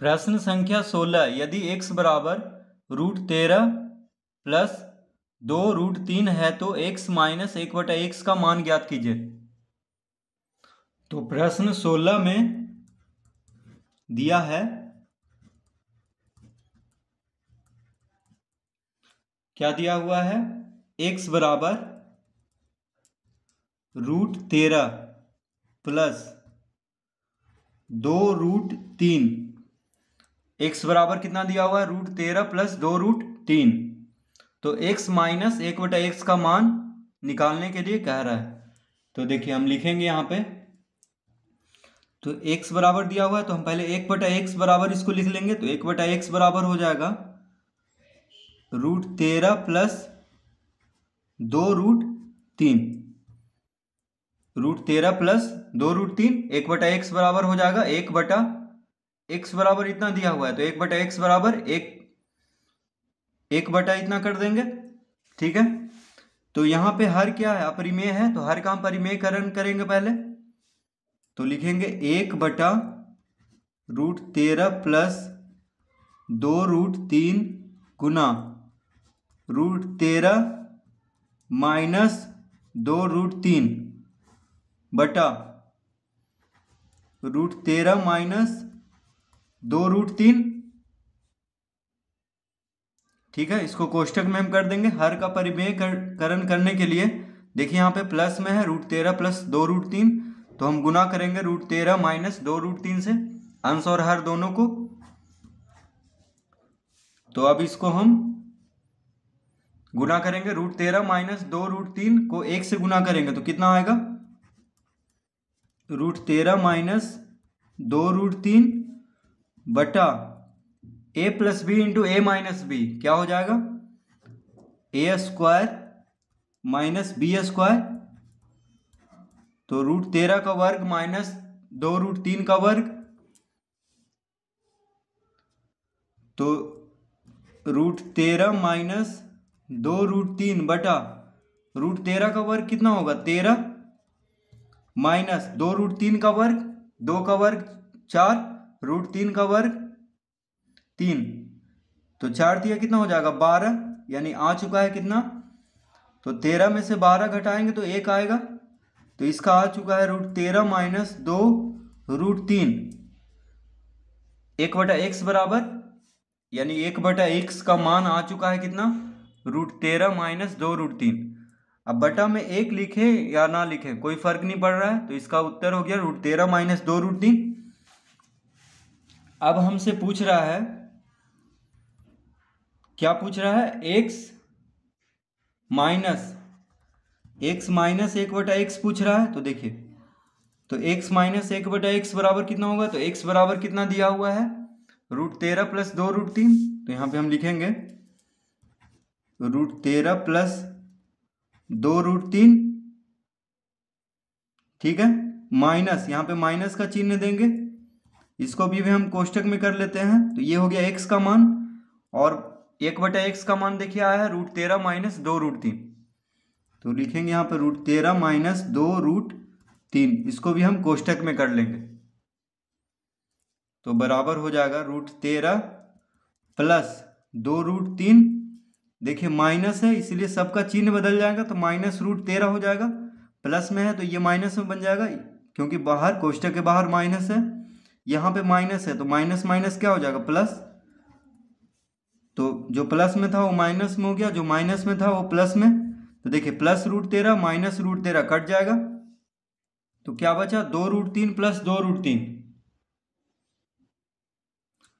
प्रश्न संख्या सोलह यदि x बराबर रूट तेरह प्लस दो रूट तीन है तो x माइनस एक बटा एक्स का मान ज्ञात कीजिए तो प्रश्न सोलह में दिया है क्या दिया हुआ है x बराबर रूट तेरह प्लस दो रूट तीन एक्स बराबर कितना दिया हुआ है रूट तेरह प्लस दो रूट तीन तो एक्स माइनस एक बटा एक्स का मान निकालने के लिए कह रहा है तो देखिए हम लिखेंगे यहाँ पे तो एक्स बराबर दिया हुआ है तो हम पहले एक बटा एक्स बराबर इसको लिख लेंगे तो एक बटा एक्स बराबर हो जाएगा रूट तेरह प्लस दो रूट तीन रूट तेरह प्लस दो रूट तीन एक बटा एक्स बराबर हो जाएगा एक बटा एक्स बराबर इतना दिया हुआ है तो एक बटा एक्स बराबर एक एक बटा इतना कर देंगे ठीक है तो यहां पे हर क्या है अपरिमेय है तो हर काम परिमेयकरण करेंगे पहले तो लिखेंगे एक बटा रूट तेरह प्लस दो रूट तीन गुना रूट तेरह माइनस दो रूट तीन बटा रूट तेरह माइनस दो रूट तीन ठीक है इसको कोष्टक में हम कर देंगे हर का परिमेय कर, करण करने के लिए देखिए यहाँ पे प्लस में है रूट तेरह प्लस दो रूट तीन तो हम गुना करेंगे रूट तेरह माइनस दो रूट तीन से अंश और हर दोनों को तो अब इसको हम गुना करेंगे रूट तेरह माइनस दो रूट तीन को एक से गुना करेंगे तो कितना आएगा रूट तेरह माइनस दो रूट तीन बटा A plus B into A minus B क्या हो जाएगा A square minus B square तो रूट तेरह का वर्ग माइनस दो रूट तीन का वर्ग तो रूट तेरह माइनस दो रूट तीन बटा रूट तेरह का वर्ग कितना होगा तेरह माइनस दो रूट तीन का वर्ग दो का वर्ग चार रूट तीन का वर्ग तीन तो चार दिया कितना हो जाएगा बारह यानी आ चुका है कितना तो तेरह में से बारह घटाएंगे तो एक आएगा तो इसका आ चुका है रूट तेरह माइनस दो रूट तीन एक बटा एक्स बराबर यानी एक बटा एक्स का मान आ चुका है कितना रूट तेरह माइनस दो रूट तीन अब बटा में एक लिखे या ना लिखे कोई फर्क नहीं पड़ रहा है तो इसका उत्तर हो गया रूट तेरह माइनस दो रूट तीन अब हमसे पूछ रहा है क्या पूछ रहा है एक्स माइनस एक्स माइनस एक बटा एक्स पूछ रहा है तो देखिए तो एक्स माइनस एक बटा एक्स बराबर कितना होगा तो एक्स बराबर कितना दिया हुआ है रूट तेरह प्लस दो रूट तीन तो यहां पे हम लिखेंगे रूट तेरह प्लस दो रूट तीन ठीक है माइनस यहां पे माइनस का चिन्ह देंगे इसको भी हम कोष्टक में कर लेते हैं तो ये हो गया एक्स का मान और एक बटा एक्स का मान देखिए आया है रूट तेरह माइनस दो रूट तीन तो लिखेंगे यहाँ पर रूट तेरह माइनस दो रूट तीन इसको भी हम कोष्टक में कर लेंगे तो बराबर हो जाएगा रूट तेरह प्लस दो रूट तीन देखिए माइनस है इसलिए सबका चिन्ह बदल जाएगा तो माइनस रूट तेरह हो जाएगा प्लस में है तो ये माइनस में बन जाएगा क्योंकि बाहर कोष्टक के बाहर माइनस है यहां पे माइनस है तो माइनस माइनस क्या हो जाएगा प्लस तो जो प्लस में था वो माइनस में हो गया जो माइनस में था वो प्लस में तो देखिए प्लस रूट तेरह माइनस रूट तेरह कट जाएगा तो क्या बचा दो रूट तीन प्लस दो रूट तीन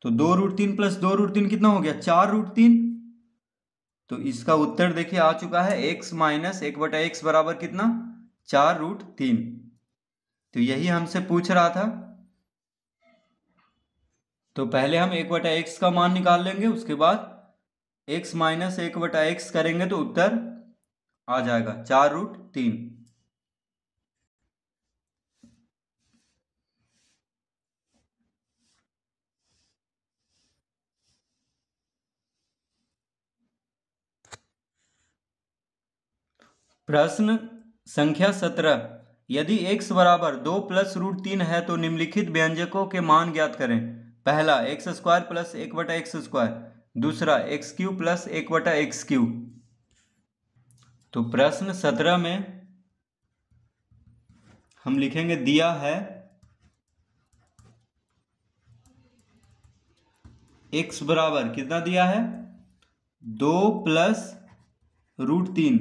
तो दो रूट तीन प्लस दो रूट तीन कितना हो गया चार रूट तीन तो इसका उत्तर देखिए आ चुका है एक्स माइनस एक बटा एक्स बराबर कितना चार रूट तीन तो यही हमसे पूछ रहा था तो पहले हम एक बटा एक्स का मान निकाल लेंगे उसके बाद एक्स माइनस एक बटा एक्स करेंगे तो उत्तर आ जाएगा चार रूट तीन प्रश्न संख्या सत्रह यदि x बराबर दो प्लस रूट तीन है तो निम्नलिखित व्यंजकों के मान ज्ञात करें पहला एक्स स्क्वायर प्लस एक बटा एक्स स्क्वायर दूसरा एक्स क्यू प्लस एक बटा एक्स क्यू तो प्रश्न सत्रह में हम लिखेंगे दिया है एक्स बराबर कितना दिया है दो प्लस रूट तीन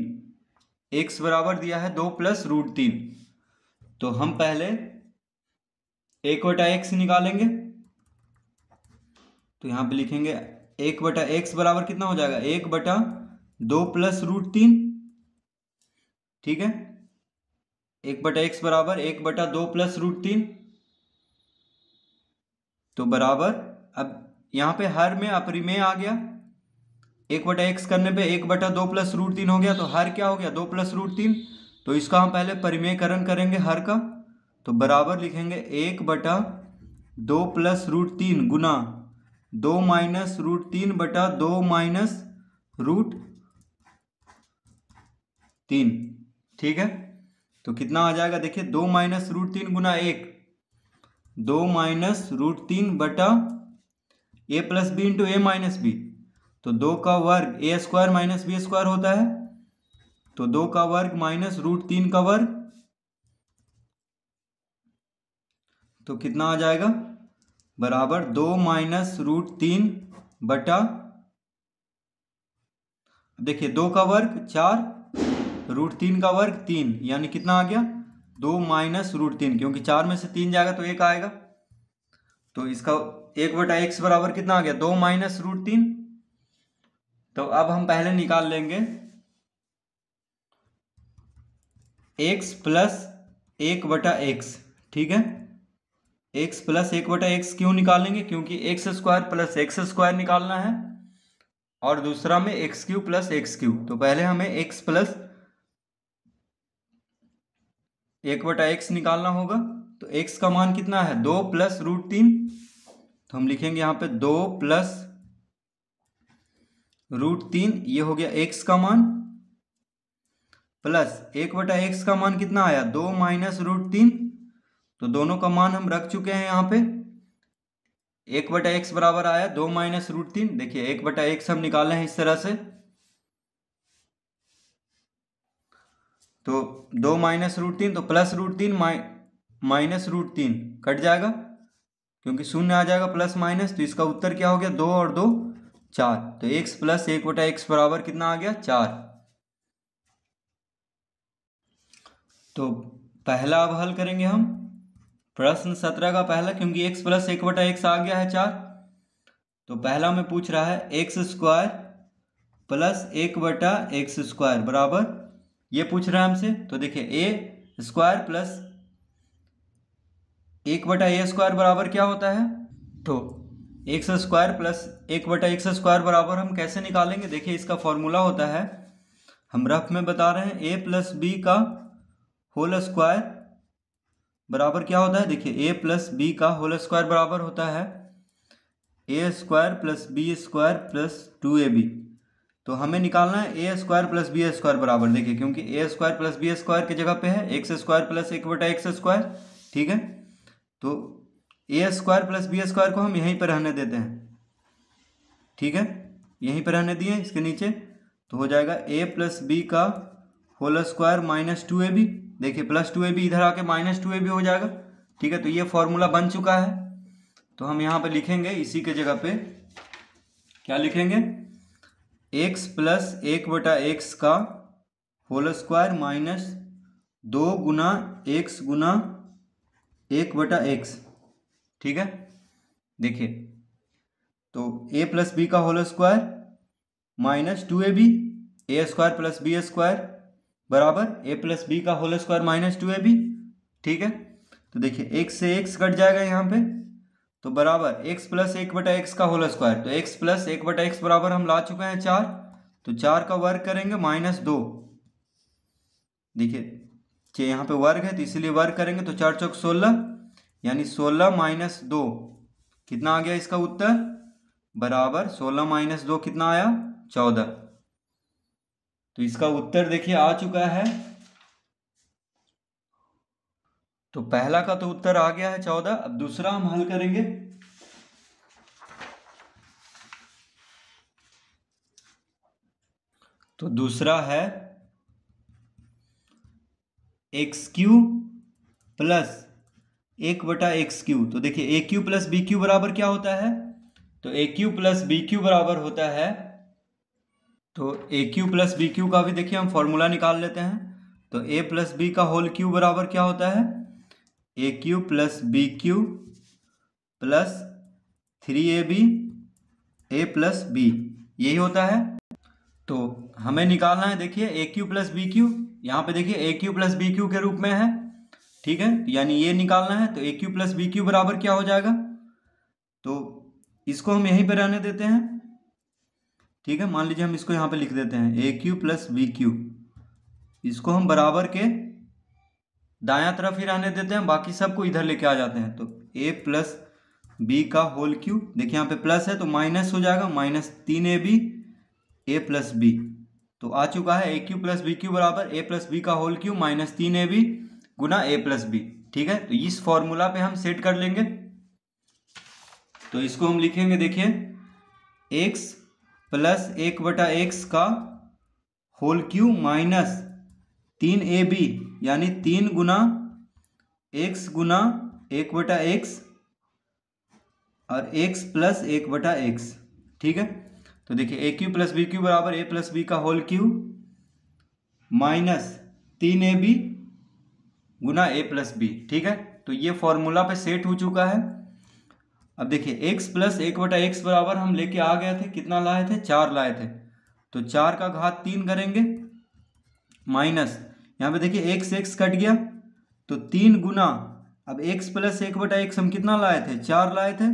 एक्स बराबर दिया है दो प्लस रूट तीन तो हम पहले एक वटा एक्स निकालेंगे तो यहाँ पे लिखेंगे एक बटा एक्स बराबर कितना हो जाएगा एक बटा दो प्लस रूट तीन ठीक है एक बटा एक्स बराबर एक बटा दो प्लस रूट तीन तो बराबर अब यहाँ पे हर में अपरिमेय आ गया एक बटा एक्स करने पे एक बटा दो प्लस रूट तीन हो गया तो हर क्या हो गया दो प्लस रूट तीन तो इसका हम पहले परिमेयकरण करेंगे हर का तो बराबर लिखेंगे एक बटा दो प्लस रूट तीन गुना दो माइनस रूट तीन बटा दो माइनस रूट तीन ठीक है तो कितना आ जाएगा देखिए दो माइनस रूट तीन गुना एक दो माइनस रूट तीन बटा A plus B into A minus B तो दो का वर्ग A square minus B square होता है तो दो का वर्ग माइनस रूट तीन का वर्ग तो कितना आ जाएगा बराबर दो माइनस रूट तीन बटा देखिए दो का वर्ग चार रूट तीन का वर्ग तीन यानी कितना आ गया दो माइनस रूट तीन क्योंकि चार में से तीन जाएगा तो एक आएगा तो इसका एक बटा एक्स बराबर कितना आ गया दो माइनस रूट तीन तो अब हम पहले निकाल लेंगे एक्स प्लस एक बटा एक्स ठीक है एक्स प्लस एक बटा एक्स क्यों निकालेंगे क्योंकि X square plus X square निकालना है और दूसरा में X cube plus X cube तो पहले हमें एक्स प्लस एक बटा एक्स निकालना होगा तो एक्स का मान कितना है दो प्लस रूट तीन तो हम लिखेंगे यहां पे दो प्लस रूट तीन ये हो गया एक्स का मान प्लस एक बटा एक्स का मान कितना आया दो माइनस रूट तीन तो दोनों का मान हम रख चुके हैं यहाँ पे एक बटा एक्स बराबर आया दो माइनस रूट तीन देखिए एक बटा एक्स हम निकाले हैं इस तरह से तो दो माइनस रूट तीन तो प्लस रूट तीन माइनस रूट तीन कट जाएगा क्योंकि शून्य आ जाएगा प्लस माइनस तो इसका उत्तर क्या हो गया दो और दो चार तो एक्स प्लस एक बटा एक्स बराबर कितना आ गया चार तो पहला अब हल करेंगे हम प्रश्न सत्रह का पहला क्योंकि एक्स प्लस एक बटा एक्स आ गया है चार तो पहला में पूछ रहा है एक्स स्क्वायर प्लस एक बटा एक्स स्क्वायर बराबर ये पूछ रहा है हमसे तो देखिए ए स्क्वायर प्लस एक बटा ए स्क्वायर बराबर क्या होता है तो एक्स स्क्वायर प्लस एक बटा एक्स स्क्वायर बराबर हम कैसे निकालेंगे देखिए इसका फॉर्मूला होता है हम रफ में बता रहे हैं ए प्लस बी का होल स्क्वायर बराबर क्या होता है देखिए ए प्लस बी का होल स्क्वायर बराबर होता है A square plus B square plus two A B तो हमें निकालना है A square plus B square बराबर देखिए क्योंकि A square plus B square की जगह पे है एक्स स्क्वायर प्लस एक बटा एक्स स्क्वायर ठीक है तो A square plus B square को हम यहीं पर रहने देते हैं ठीक है यहीं पर रहने दिए इसके नीचे तो हो जाएगा ए प्लस बी का whole square minus two A B देखिए प्लस टू ए बी इधर आके माइनस टू ए बी हो जाएगा ठीक है तो ये फॉर्मूला बन चुका है तो हम यहाँ पर लिखेंगे इसी के जगह पे क्या लिखेंगे एक्स प्लस एक बटा एक्स का होल स्क्वायर माइनस दो गुना एक्स गुना एक बटा एक्स ठीक है देखिए तो ए प्लस बी का whole square minus two A B A square plus B square बराबर ए प्लस बी का whole square minus two A B ठीक है तो देखिए एक से एक कट जाएगा यहाँ पे तो बराबर एक्स प्लस एक बटा एक्स का होल स्क्वायर तो एक्स प्लस एक बटा एक्स बराबर हम ला चुके हैं चार तो चार का वर्ग करेंगे माइनस दो देखिए यहाँ पे वर्ग है तो इसीलिए वर्ग करेंगे तो चार चौक सोलह यानी सोलह माइनस दो कितना आ गया इसका उत्तर बराबर सोलह माइनस दो कितना आया चौदह तो इसका उत्तर देखिए आ चुका है तो पहला का तो उत्तर आ गया है चौदह अब दूसरा हम हल करेंगे तो दूसरा है एक्स क्यू प्लस एक बटा एक्स क्यू तो देखिए A cube plus B cube बराबर क्या होता है तो A cube plus B cube बराबर होता है तो A cube plus B cube का भी देखिए हम फॉर्मूला निकाल लेते हैं तो ए प्लस बी का होल क्यू बराबर क्या होता है A cube plus B cube plus three A B A plus B यही होता है तो हमें निकालना है देखिए A cube plus B cube यहाँ पे देखिए A cube plus B cube के रूप में है ठीक है यानी ये निकालना है तो A cube plus B cube बराबर क्या हो जाएगा तो इसको हम यहीं पर रहने देते हैं ठीक है मान लीजिए हम इसको यहां पे लिख देते हैं A cube plus B cube इसको हम बराबर के दाया तरफ ही रहने देते हैं बाकी सबको इधर लेके आ जाते हैं तो ए प्लस बी का होल क्यू देखिए यहाँ पे प्लस है तो माइनस हो जाएगा माइनस तीन A B A plus B तो आ चुका है A cube plus B cube बराबर ए प्लस बी का होल क्यू माइनस तीन ए बी गुना ए प्लस बी ठीक है तो इस फॉर्मूला पे हम सेट कर लेंगे तो इसको हम लिखेंगे देखिए एक्स प्लस एक बटा एक्स का होल क्यू माइनस तीन ए बी यानी तीन गुना एक्स गुना एक बटा एक्स और एक्स प्लस एक बटा एक्स ठीक है तो देखिए A cube plus B cube बराबर ए प्लस बी का होल क्यू माइनस तीन ए बी गुना ए प्लस बी ठीक है तो ये फॉर्मूला पे सेट हो चुका है अब देखिए एक्स प्लस एक बटा एक्स बराबर हम लेके आ गए थे कितना लाए थे चार लाए थे तो चार का घात तीन करेंगे माइनस यहाँ पे देखिए एक्स एक्स कट गया तो तीन गुना अब एक्स प्लस एक बटा एक्स हम कितना लाए थे चार लाए थे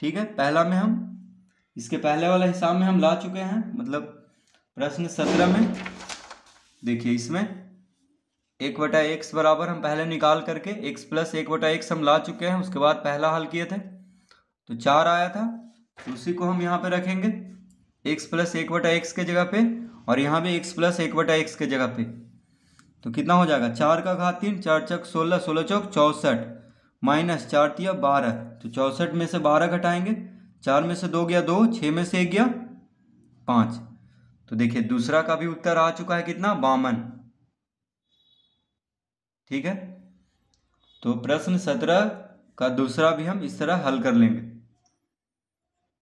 ठीक है पहला में हम इसके पहले वाला हिसाब में हम ला चुके हैं मतलब प्रश्न सत्रह में देखिए इसमें एक बटा एक्स बराबर हम पहले निकाल करके एक्स प्लस एक बटा एक्स हम ला चुके हैं उसके बाद पहला हल किए थे तो चार आया था तो उसी को हम यहाँ पे रखेंगे एक्स प्लस एक बटा एक्स के जगह पे और यहाँ भी एक्स प्लस एक बटा एक्स के जगह पे तो कितना हो जाएगा चार का घात तीन चार चक सोलह सोलह चौक चौंसठ माइनस चार तिया बारह तो चौंसठ में से बारह घटाएंगे चार में से दो गया दो छः में से एक गया पाँच तो देखिए दूसरा का भी उत्तर आ चुका है कितना बामन ठीक है तो प्रश्न सत्रह का दूसरा भी हम इस तरह हल कर लेंगे